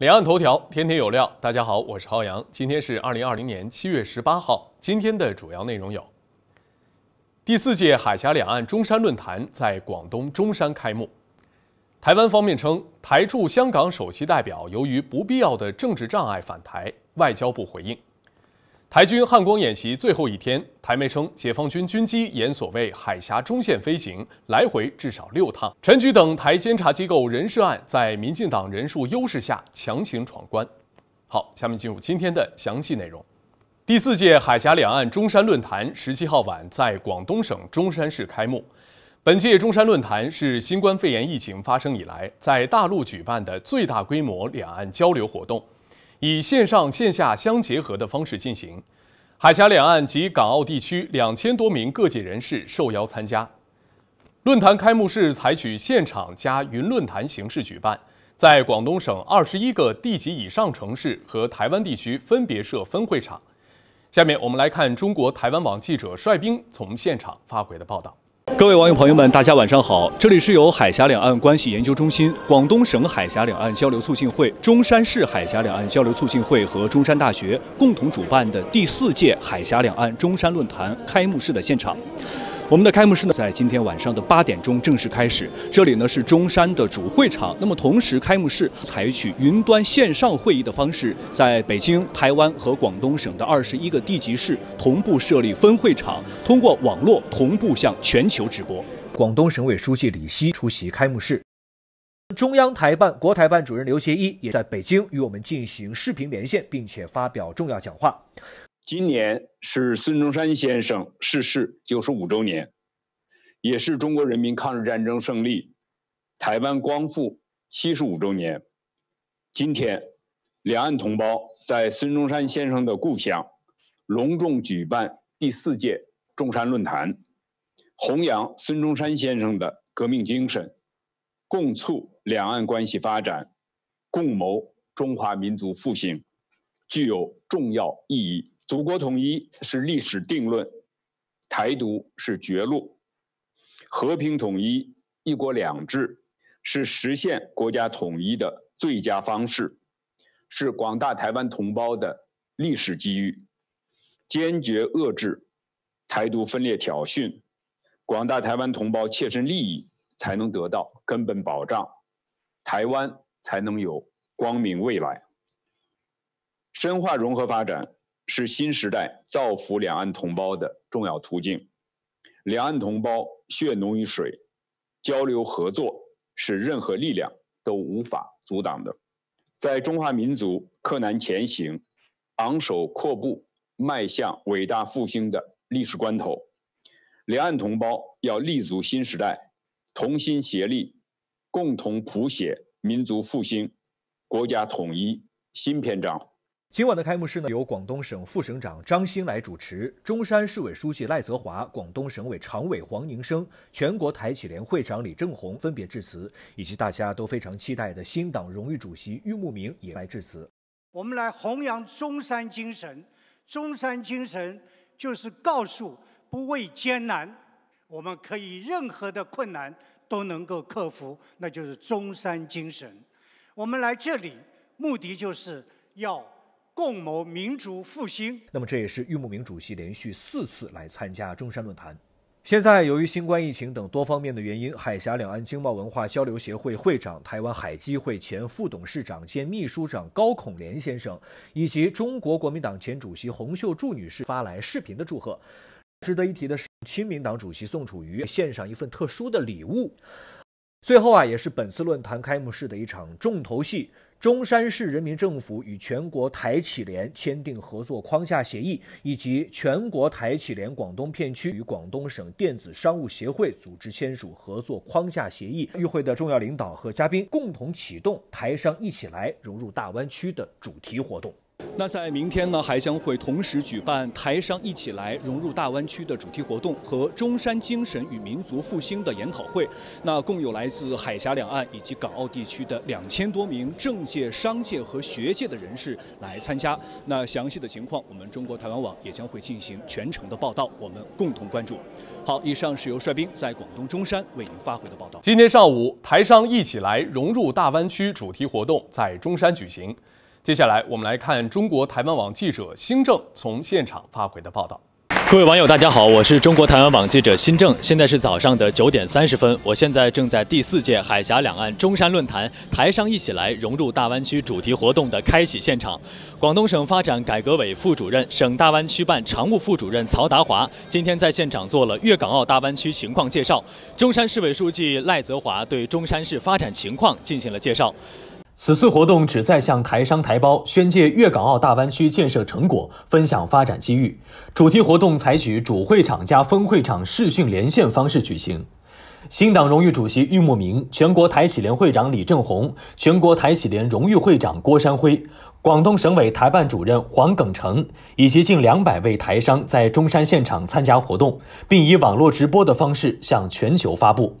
两岸头条，天天有料。大家好，我是浩洋，今天是二零二零年七月十八号。今天的主要内容有：第四届海峡两岸中山论坛在广东中山开幕；台湾方面称台驻香港首席代表由于不必要的政治障碍返台，外交部回应。台军汉光演习最后一天，台媒称解放军军机沿所谓海峡中线飞行，来回至少六趟。陈局等台监察机构人事案，在民进党人数优势下强行闯关。好，下面进入今天的详细内容。第四届海峡两岸中山论坛十七号晚在广东省中山市开幕。本届中山论坛是新冠肺炎疫情发生以来，在大陆举办的最大规模两岸交流活动。以线上线下相结合的方式进行，海峡两岸及港澳地区两千多名各界人士受邀参加。论坛开幕式采取现场加云论坛形式举办，在广东省二十一个地级以上城市和台湾地区分别设分会场。下面我们来看中国台湾网记者帅兵从现场发回的报道。各位网友朋友们，大家晚上好！这里是由海峡两岸关系研究中心、广东省海峡两岸交流促进会、中山市海峡两岸交流促进会和中山大学共同主办的第四届海峡两岸中山论坛开幕式的现场。我们的开幕式呢，在今天晚上的八点钟正式开始。这里呢是中山的主会场。那么，同时开幕式采取云端线上会议的方式，在北京、台湾和广东省的二十一个地级市同步设立分会场，通过网络同步向全球直播。广东省委书记李希出席开幕式，中央台办、国台办主任刘学一也在北京与我们进行视频连线，并且发表重要讲话。今年是孙中山先生逝世九十五周年，也是中国人民抗日战争胜利、台湾光复七十五周年。今天，两岸同胞在孙中山先生的故乡，隆重举办第四届中山论坛，弘扬孙中山先生的革命精神，共促两岸关系发展，共谋中华民族复兴，具有重要意义。祖国统一是历史定论，台独是绝路，和平统一、一国两制是实现国家统一的最佳方式，是广大台湾同胞的历史机遇。坚决遏制台独分裂挑衅，广大台湾同胞切身利益才能得到根本保障，台湾才能有光明未来。深化融合发展。是新时代造福两岸同胞的重要途径。两岸同胞血浓于水，交流合作是任何力量都无法阻挡的。在中华民族克难前行、昂首阔步迈向伟大复兴的历史关头，两岸同胞要立足新时代，同心协力，共同谱写民族复兴、国家统一新篇章。今晚的开幕式呢，由广东省副省长张新来主持，中山市委书记赖泽华、广东省委常委黄宁生、全国台企联会长李正红分别致辞，以及大家都非常期待的新党荣誉主席郁慕明也来致辞。我们来弘扬中山精神，中山精神就是告诉不畏艰难，我们可以任何的困难都能够克服，那就是中山精神。我们来这里目的就是要。共谋民族复兴。那么，这也是玉木明主席连续四次来参加中山论坛。现在，由于新冠疫情等多方面的原因，海峡两岸经贸文化交流协会会长、台湾海基会前副董事长兼秘书长高孔廉先生，以及中国国民党前主席洪秀柱女士发来视频的祝贺。值得一提的是，亲民党主席宋楚瑜献上一份特殊的礼物。最后啊，也是本次论坛开幕式的一场重头戏。中山市人民政府与全国台企联签订合作框架协议，以及全国台企联广东片区与广东省电子商务协会组织签署合作框架协议。与会的重要领导和嘉宾共同启动“台商一起来融入大湾区”的主题活动。那在明天呢，还将会同时举办“台商一起来融入大湾区”的主题活动和“中山精神与民族复兴”的研讨会。那共有来自海峡两岸以及港澳地区的两千多名政界、商界和学界的人士来参加。那详细的情况，我们中国台湾网也将会进行全程的报道，我们共同关注。好，以上是由帅兵在广东中山为您发回的报道。今天上午，“台商一起来融入大湾区”主题活动在中山举行。接下来我们来看中国台湾网记者新政从现场发回的报道。各位网友，大家好，我是中国台湾网记者新政，现在是早上的九点三十分，我现在正在第四届海峡两岸中山论坛“台上一起来融入大湾区”主题活动的开启现场。广东省发展改革委副主任、省大湾区办常务副主任曹达华今天在现场做了粤港澳大湾区情况介绍，中山市委书记赖泽华对中山市发展情况进行了介绍。此次活动旨在向台商台胞宣介粤港澳大湾区建设成果，分享发展机遇。主题活动采取主会场加分会场视讯连线方式举行。新党荣誉主席郁慕明、全国台企联会长李正宏、全国台企联荣誉会长郭山辉、广东省委台办主任黄耿成以及近两百位台商在中山现场参加活动，并以网络直播的方式向全球发布。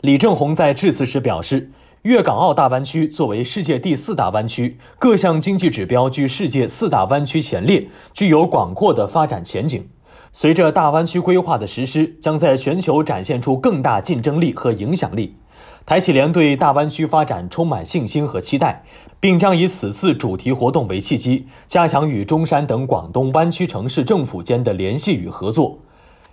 李正宏在致辞时表示。粤港澳大湾区作为世界第四大湾区，各项经济指标居世界四大湾区前列，具有广阔的发展前景。随着大湾区规划的实施，将在全球展现出更大竞争力和影响力。台企联对大湾区发展充满信心和期待，并将以此次主题活动为契机，加强与中山等广东湾区城市政府间的联系与合作。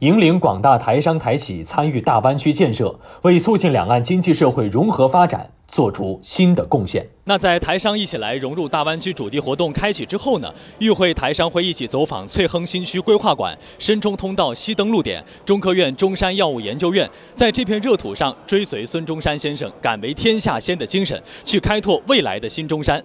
引领广大台商台企参与大湾区建设，为促进两岸经济社会融合发展做出新的贡献。那在台商一起来融入大湾区主题活动开启之后呢？与会台商会一起走访翠亨新区规划馆、深中通道西登陆点、中科院中山药物研究院，在这片热土上，追随孙中山先生“敢为天下先”的精神，去开拓未来的新中山。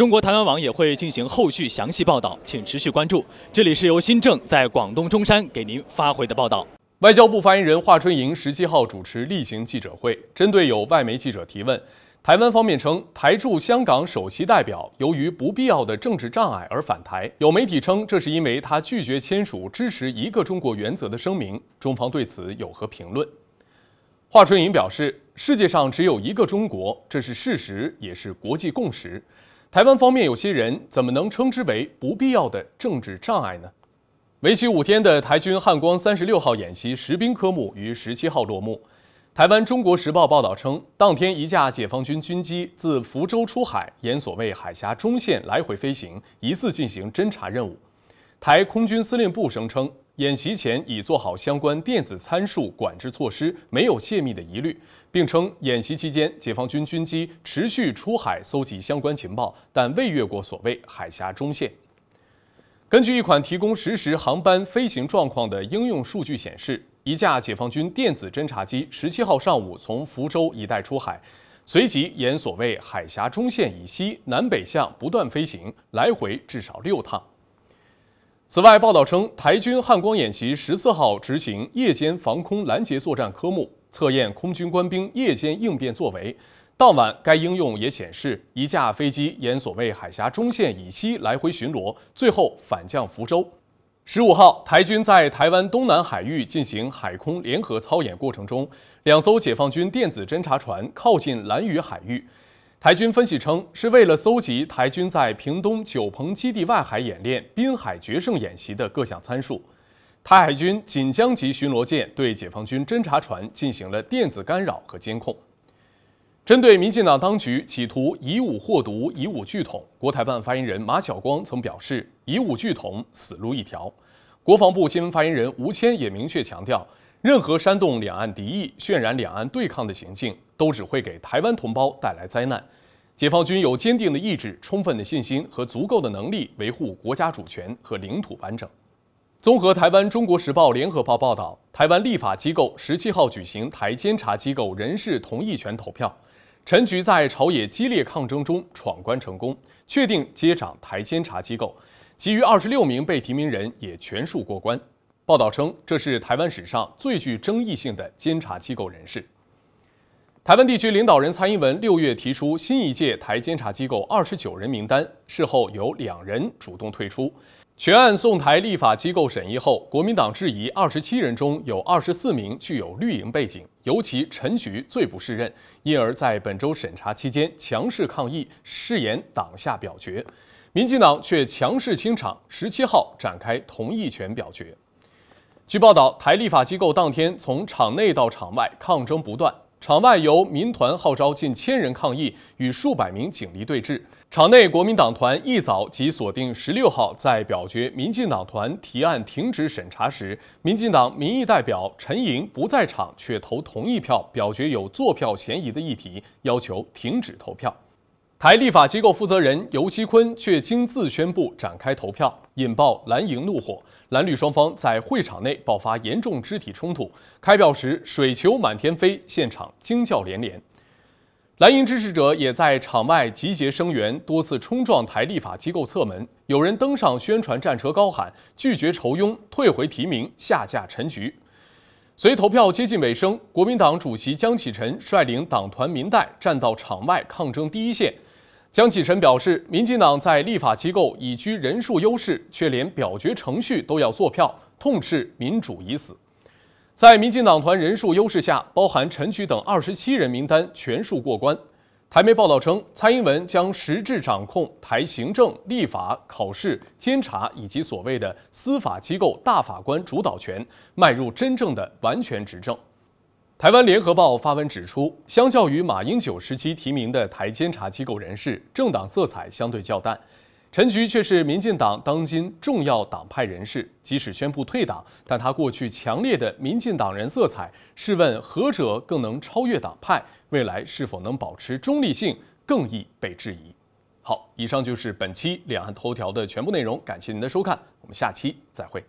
中国台湾网也会进行后续详细报道，请持续关注。这里是由新政在广东中山给您发回的报道。外交部发言人华春莹十七号主持例行记者会，针对有外媒记者提问，台湾方面称台驻香港首席代表由于不必要的政治障碍而返台，有媒体称这是因为他拒绝签署支持一个中国原则的声明，中方对此有何评论？华春莹表示，世界上只有一个中国，这是事实，也是国际共识。台湾方面有些人怎么能称之为不必要的政治障碍呢？为期五天的台军汉光三十六号演习实兵科目于十七号落幕。台湾《中国时报》报道称，当天一架解放军军机自福州出海，沿所谓海峡中线来回飞行，疑似进行侦察任务。台空军司令部声称。演习前已做好相关电子参数管制措施，没有泄密的疑虑，并称演习期间解放军军机持续出海搜集相关情报，但未越过所谓海峡中线。根据一款提供实时航班飞行状况的应用数据显示，一架解放军电子侦察机十七号上午从福州一带出海，随即沿所谓海峡中线以西南北向不断飞行，来回至少六趟。此外，报道称，台军汉光演习十四号执行夜间防空拦截作战科目，测验空军官兵夜间应变作为。当晚，该应用也显示一架飞机沿所谓海峡中线以西来回巡逻，最后返降福州。十五号，台军在台湾东南海域进行海空联合操演过程中，两艘解放军电子侦察船靠近蓝屿海域。台军分析称，是为了搜集台军在屏东九鹏基地外海演练“滨海决胜”演习的各项参数。台海军锦江级巡逻舰对解放军侦察船进行了电子干扰和监控。针对民进党当局企图以武惑独、以武拒统，国台办发言人马晓光曾表示：“以武拒统，死路一条。”国防部新闻发言人吴谦也明确强调，任何煽动两岸敌意、渲染两岸对抗的行径。都只会给台湾同胞带来灾难。解放军有坚定的意志、充分的信心和足够的能力维护国家主权和领土完整。综合台湾《中国时报》、《联合报》报道，台湾立法机构十七号举行台监察机构人事同意权投票，陈菊在朝野激烈抗争中闯关成功，确定接掌台监察机构，其余二十六名被提名人也全数过关。报道称，这是台湾史上最具争议性的监察机构人士。台湾地区领导人蔡英文六月提出新一届台监察机构二十九人名单，事后有两人主动退出。全案送台立法机构审议后，国民党质疑二十七人中有二十四名具有绿营背景，尤其陈菊最不适任，因而在本周审查期间强势抗议，誓言党下表决。民进党却强势清场，十七号展开同意权表决。据报道，台立法机构当天从场内到场外抗争不断。场外由民团号召近千人抗议，与数百名警力对峙。场内国民党团一早即锁定十六号，在表决民进党团提案停止审查时，民进党民意代表陈莹不在场却投同意票，表决有坐票嫌疑的议题，要求停止投票。台立法机构负责人尤锡坤却亲自宣布展开投票。引爆蓝营怒火，蓝绿双方在会场内爆发严重肢体冲突。开票时水球满天飞，现场惊叫连连。蓝营支持者也在场外集结声援，多次冲撞台立法机构侧门，有人登上宣传战车高喊“拒绝酬庸，退回提名，下架陈菊”。随投票接近尾声，国民党主席江启臣率领党团民代站到场外抗争第一线。江启臣表示，民进党在立法机构已居人数优势，却连表决程序都要做票，痛斥民主已死。在民进党团人数优势下，包含陈菊等二十七人名单全数过关。台媒报道称，蔡英文将实质掌控台行政、立法、考试、监察以及所谓的司法机构大法官主导权，迈入真正的完全执政。台湾联合报发文指出，相较于马英九时期提名的台监察机构人士，政党色彩相对较淡。陈菊却是民进党当今重要党派人士，即使宣布退党，但他过去强烈的民进党人色彩，试问何者更能超越党派？未来是否能保持中立性，更易被质疑。好，以上就是本期两岸头条的全部内容，感谢您的收看，我们下期再会。